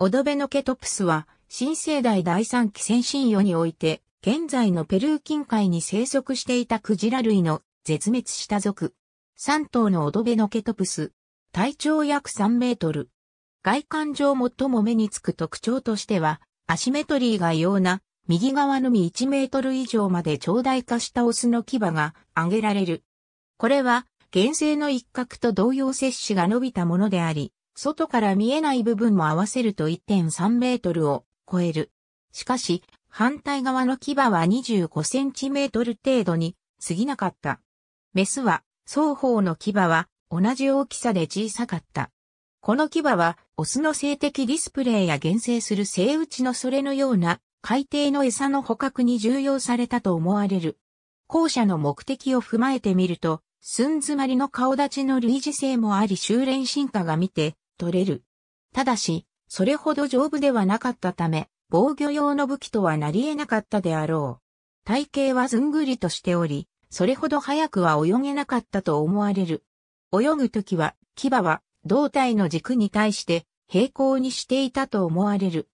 オドベノケトプスは、新生代第3期先進予において、現在のペルー近海に生息していたクジラ類の絶滅した族。3頭のオドベノケトプス。体長約3メートル。外観上最も目につく特徴としては、アシメトリーが異様な、右側のみ1メートル以上まで長大化したオスの牙が挙げられる。これは、原生の一角と同様摂氏が伸びたものであり、外から見えない部分も合わせると1.3メートルを超える。しかし、反対側の牙は25センチメートル程度に過ぎなかった。メスは双方の牙は同じ大きさで小さかった。この牙はオスの性的ディスプレイや厳正する生打ちのそれのような海底の餌の捕獲に重要されたと思われる。後者の目的を踏まえてみると、寸詰まりの顔立ちの類似性もあり修練進化が見て取れる。ただし、それほど丈夫ではなかったため、防御用の武器とはなり得なかったであろう。体型はずんぐりとしており、それほど早くは泳げなかったと思われる。泳ぐときは、牙は胴体の軸に対して平行にしていたと思われる。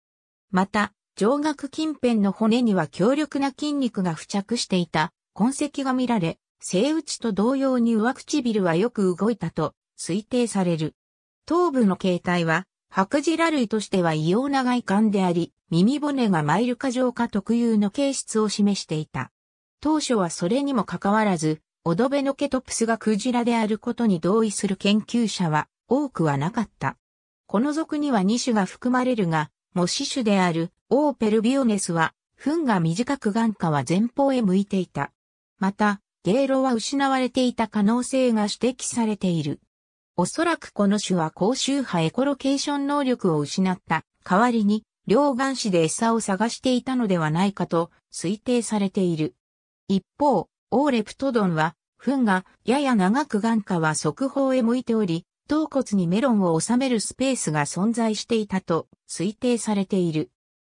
また、上顎近辺の骨には強力な筋肉が付着していた痕跡が見られ、生打ちと同様に上唇はよく動いたと推定される。頭部の形態は、白磁羅類としては異様な外観であり、耳骨がマイル化状化特有の形質を示していた。当初はそれにもかかわらず、オドベノケトプスがクジラであることに同意する研究者は多くはなかった。この属には2種が含まれるが、模死種であるオーペルビオネスは、糞が短く眼下は前方へ向いていた。また、ゲイロは失われていた可能性が指摘されている。おそらくこの種は高周波エコロケーション能力を失った代わりに両眼視で餌を探していたのではないかと推定されている。一方、オーレプトドンは、糞がやや長く眼下は側方へ向いており、頭骨にメロンを収めるスペースが存在していたと推定されている。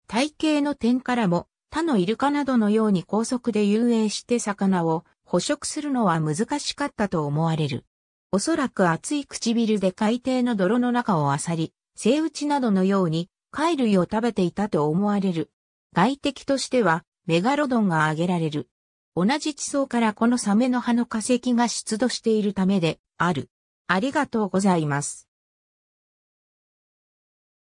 体型の点からも他のイルカなどのように高速で遊泳して魚を捕食するのは難しかったと思われる。おそらく厚い唇で海底の泥の中を漁り、セイウチなどのように貝類を食べていたと思われる。外敵としてはメガロドンが挙げられる。同じ地層からこのサメの葉の化石が出土しているためである。ありがとうございます。